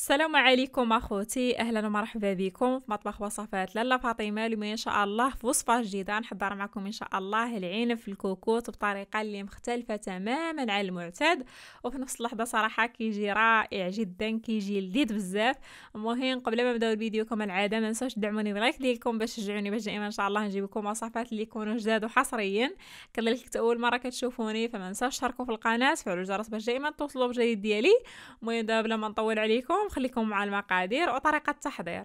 السلام عليكم اخوتي اهلا ومرحبا بكم في مطبخ وصفات لاله فاطمه اليوم ان شاء الله في وصفه جديده نحضر معكم ان شاء الله العنب في الكوكوت بطريقه اللي مختلفه تماما عن المعتاد وفي نفس اللحظه صراحه كيجي رائع جدا كيجي لذيذ بزاف المهم قبل ما نبداو الفيديو كما العاده ما ننساوش تدعموني بلايك ديالكم باش تشجعوني باش دائما ان شاء الله نجيب لكم وصفات اللي يكونوا جداد وحصريا كذلك اول مره كتشوفوني فما ننساوش تشتركوا في القناه تفعلوا الجرس باش دائما توصلوا بجديد ديالي المهم دابا بلا ما نطول عليكم وخليكم مع المقادير وطريقة التحضير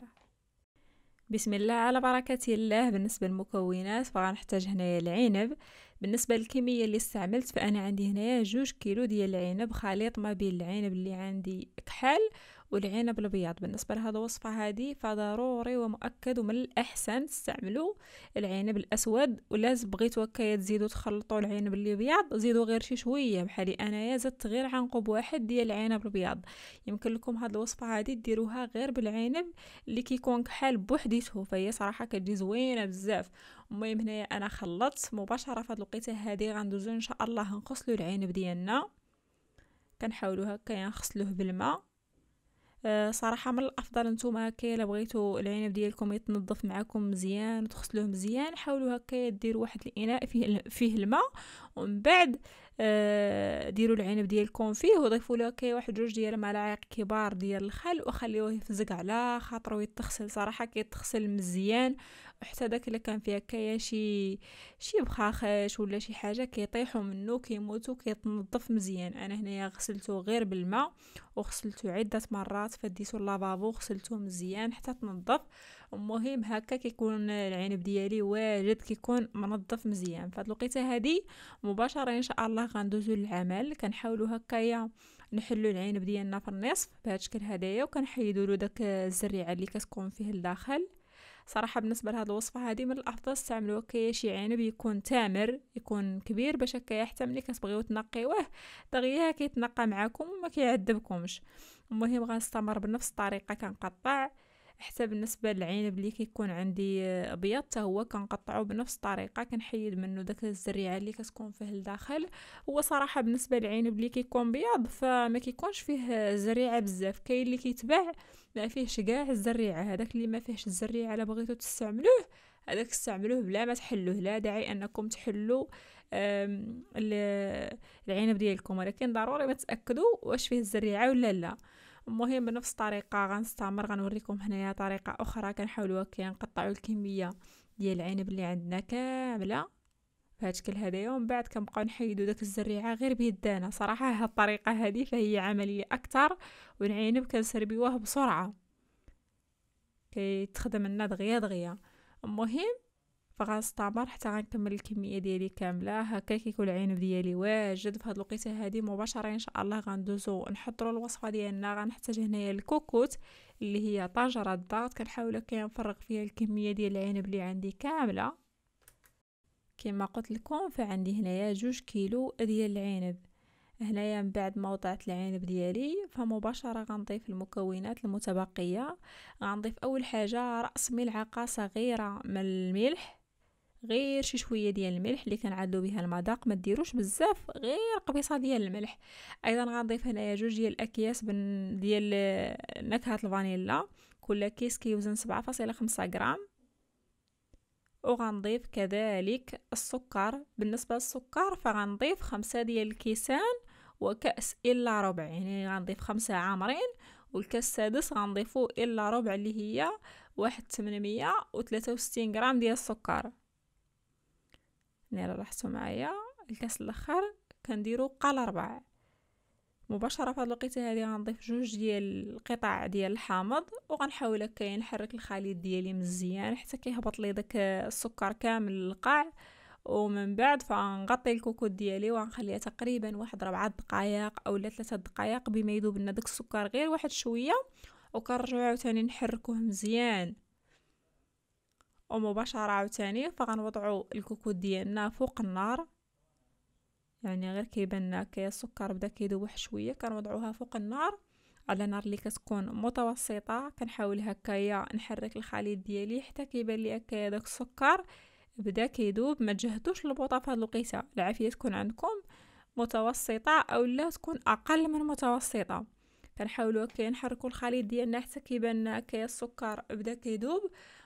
بسم الله على بركة الله بالنسبة للمكونات فغنحتاج هنايا العنب بالنسبة للكمية اللي استعملت فأنا عندي هنايا جوج كيلو ديال العنب خليط ما بين العنب اللي عندي كحل والعنب الابيض بالنسبه لهذا الوصفه هذه فضروري ومؤكد ومن الاحسن تستعملوا العنب الاسود ولازم بغيتو هكايا تزيدوا تخلطوا العنب الابيض زيدوا غير شي شويه بحالي انايا زدت غير عنقب واحد ديال العنب الابيض يمكن لكم هاد الوصفه هذه ديروها غير بالعنب اللي كيكون كحال بوحديته فهي صراحه كتجي زوينه بزاف المهم هنايا انا خلطت مباشره في هاد الوقيته هذه غندوزو ان شاء الله نقصلو العنب ديالنا كنحاولوا هكا يعني نغسلوه بالماء آه، صراحه من الافضل نتوما هكا الا بغيتو العنب ديالكم يتنظف معاكم مزيان وتغسلوه مزيان حاولوا هكا ديرو واحد الاناء فيه فيه الماء ومن بعد آه، ديروا العنب ديالكم فيه وضيفوا له كي واحد جوج ديال الملاعق كبار ديال الخل وخليوه يفزق على خاطرو يتغسل صراحه كيتغسل مزيان حتى داك اللي كان فيها كايا شي شي بخاخش ولا شي حاجه كيطيحوا منه كيموتوا كيتنظف مزيان انا هنايا غسلته غير بالماء وغسلته عده مرات فديتو لافابو غسلته مزيان حتى تنظف المهم هكا كيكون العنب ديالي واجد كيكون منظف مزيان فهاد الوقيته هادي مباشره ان شاء الله غندوزو للعمل كنحاولوا هكايا نحلو العنب ديالنا في النصف بهذا الشكل هدايا وكنحيدوا له داك الزريعه اللي كتكون فيه الداخل صراحه بالنسبه لهاد الوصفه هادي من الافضل استعملوا هكايا شي عنب يكون تامر يكون كبير باش هكا حتى ملي كتبغيو تنقيوه دغيا كيتنقى معاكم وما كيعذبكمش المهم غنستمر بنفس الطريقه كنقطع حتى بالنسبه للعنب اللي كيكون عندي آه، ابيض حتى هو كنقطعو بنفس الطريقه كنحيد منه داك الزريعه اللي كتكون فيه الداخل هو صراحه بالنسبه للعنب اللي كيكون بيض فما كيكونش فيه آه، زريعه بزاف كاين اللي كيتباع ما فيهش كاع الزريعه هذاك اللي ما فيهش الزريعه الا بغيتو تستعملوه هذاك استعملوه بلا ما تحلوه لا داعي انكم تحلوا العنب ديالكم ولكن ضروري ما تاكدوا واش فيه الزريعه ولا لا المهم بنفس الطريقه غنستمر غنوريكم هنايا طريقه اخرى كنحاولوا كنقطعوا الكميه ديال العنب اللي عندنا كامله بهذا الشكل هذا ومن بعد كنبقاو نحيدو داك الزريعه غير بيدانا صراحه هاد الطريقه هذه فهي عمليه اكثر والعنب كنسربيوه بسرعه كيتخدم لنا دغيا دغيا المهم فغنستمر حتى غنكمل الكميه ديالي كامله هكا كيكون العنب ديالي واجد فهاد الوقيته هادي مباشره ان شاء الله غندوزو نحضروا الوصفه ديالنا غنحتاج هنايا الكوكوت اللي هي طنجره الضغط كنحاول كنفرغ فيها الكميه ديال العنب اللي عندي كامله كما قلت لكم فعندي هنايا جوج كيلو ديال العنب هنايا من بعد ما وضعت العنب ديالي فمباشره غنضيف المكونات المتبقيه غنضيف اول حاجه راس ملعقه صغيره من الملح غير شي شويه ديال الملح اللي كنعدو بها المذاق ما ديروش بزاف غير قبيصه ديال الملح ايضا غنضيف هنايا جوج ديال الاكياس ديال نكهه الفانيلا كل كيس كيوزن 7.5 غرام وغنضيف كذلك السكر بالنسبه للسكر فغنضيف خمسة ديال الكيسان وكأس إلا ربع يعني غنضيف خمسة عامرين والكاس السادس غنضيفو إلا ربع اللي هي واحد 863 غرام ديال السكر يعني لاحظتوا معايا الكاس الاخر كنديرو قال الاربع مباشره في هاد الوقيته هادي غنضيف جوج ديال القطع ديال الحامض وغنحاول هكا نحرك الخليط ديالي مزيان حتى كيهبط لي داك السكر كامل للقاع ومن بعد فغنغطي الكوكوت ديالي وغنخليها تقريبا واحد ربعة دقائق اولا ثلاثة دقائق بما يذوب لنا داك السكر غير واحد شويه وكنرجعو عاوتاني نحركوه مزيان ومباشرة عاوتاني فغنوضعو الكوكوت ديالنا فوق النار يعني غير كيبان هكايا السكر بدا كيدوب واحد شويه كنوضعوها فوق النار على نار اللي كتكون متوسطه كنحاول هكايا نحرك الخليط ديالي حتى كيبان لي هكايا داك السكر بدا كيدوب ما تجهدوش البوطه في هاد الوقيته العافيه تكون عندكم متوسطه او لا تكون اقل من متوسطه كنحاولوا كنحركوا الخليط ديالنا حتى كيبان هكايا السكر بدا كيذوب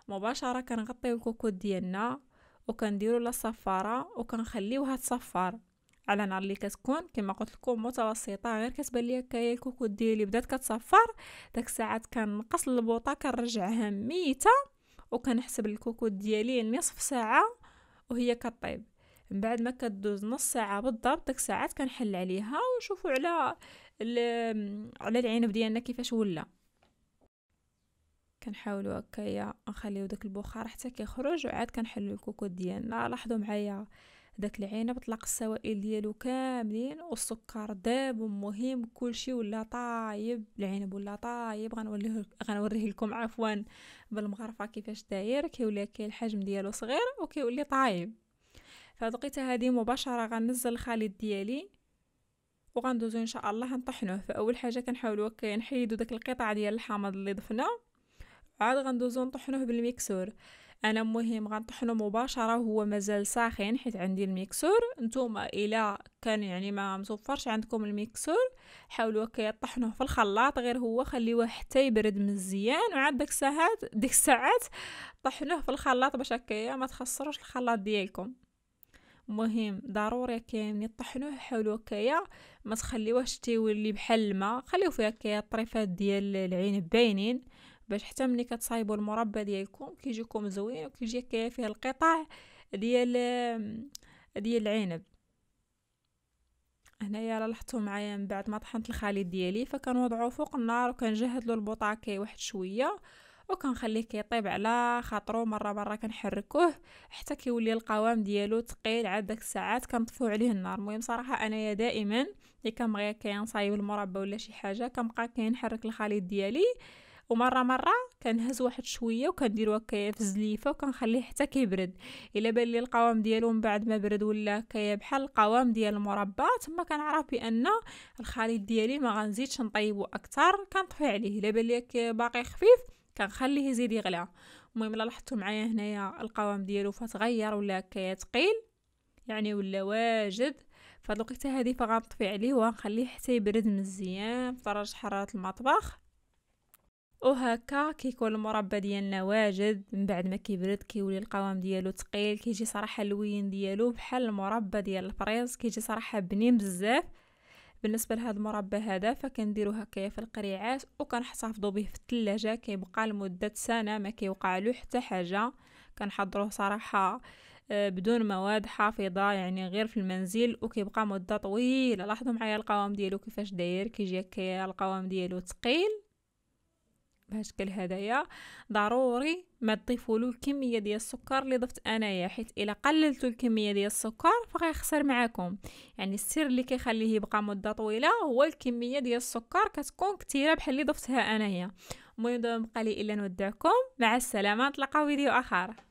مباشره كنغطيو الكوكوت ديالنا وكنديروا لا صفاره وكنخليوها تصفر على نار اللي كتكون كما قلت لكم متوسطه غير كتبان لي هكايا الكوكوت ديالي بدات كتصفر داك الساعات كنقص البوطه كنرجعها ميته وكنحسب الكوكوت ديالي نصف ساعه وهي كطيب من بعد ما كدوز نص ساعه بالضبط داك الساعات كنحل عليها ونشوفوا على على العنب ديالنا كيفاش ولا كنحاولوا هكايا نخليو داك البخار حتى كيخرج وعاد كنحلو الكوكوت ديالنا لاحظوا معايا داك العنب طلق السوائل ديالو كاملين والسكر داب ومهم كلشي ولا طايب العنب ولا طايب غنوريه غنوريه لكم عفوا بالمغرفه كيفاش داير كيولي كي الحجم ديالو صغير وكيولي طايب فهاد الوقيته هادي مباشره غنزل الخليط ديالي وغندوزو ان شاء الله غنطحنوه فاول حاجه كنحاولوا نحيدو داك القطع ديال الحامض اللي ضفنا عاد غندوزو نطحنوه بالميكسور انا مهم غنطحنو مباشره وهو مازال ساخن حيت عندي الميكسور نتوما الا كان يعني ما مصفرش عندكم الميكسور حاولوا هكا طحنوه في الخلاط غير هو خليوه حتى يبرد مزيان وعاد داك الساعات ديك الساعات طحنوه في الخلاط باش هكايا ما تخسروش الخلاط ديالكم مهم ضروري كاين يطحنوه حاولوا هكايا ما تخليوهش تيولي بحال الماء خليو فيه هكايا الطريفات ديال العنب باينين باش حتى ملي كتصايبوا المربى ديالكم كيجيكم زوين وكيجي هكايا فيه القطع ديال ديال العنب هنايا لاحظتوا معايا من بعد ما طحنت الخليط ديالي فكنوضعو فوق النار وكنجهد له البوطاكي واحد شويه وكنخليه كيطيب على خاطرو مره مره كنحركوه حتى كيولي القوام ديالو ثقيل عاد داك الساعات كنطفيو عليه النار المهم صراحه انايا دائما ملي كنبغي كنصايب المربى ولا شي حاجه كنبقى كنحرك الخليط ديالي ومره مره كنهز واحد شويه وكنديرو هكايا في الزليفه وكنخليه حتى كيبرد الا بان لي القوام ديالو من بعد ما برد ولا هكايا بحال القوام ديال المربى تما كنعرف بان الخليط ديالي ما غنزيدش نطيبو اكثر كنطفي عليه الا بان لي باقي خفيف كنخليه يزيد يغلى المهم لاحظتوا معايا هنايا القوام ديالو فتغير ولا كيتقيل يعني ولا واجد فهاد الوقيته هذه فغنطفي عليه وغنخليه حتى يبرد مزيان بدرجه حراره المطبخ وهكا كيكون المربى ديالنا واجد من بعد ما كيبرد كيولي القوام ديالو ثقيل كيجي صراحه اللوين ديالو بحال المربى ديال الفريز كيجي صراحه بنين بزاف بالنسبه لهذا المربى هذا فكنديرو هكايا في القريعات وكنحتفظوا به في الثلاجه كيبقى لمده سنه ما كيوقع له حتى حاجه كنحضروه صراحه آه، بدون مواد حافظة يعني غير في المنزل وكيبقى مدة طويلة لاحظوا معايا القوام ديالو كيفاش داير كيجي هكايا القوام ديالو تقيل الشكل هذايا ضروري ما تضيفوا الكميه ديال السكر اللي ضفت انايا حيت الا قللتوا الكميه ديال السكر فغيخسر معاكم يعني السر اللي كيخليه يبقى مده طويله هو الكميه ديال السكر كتكون كثيره بحال اللي ضفتها انايا المهم بقى لي الا نودعكم مع السلامه نتلاقاو فيديو اخر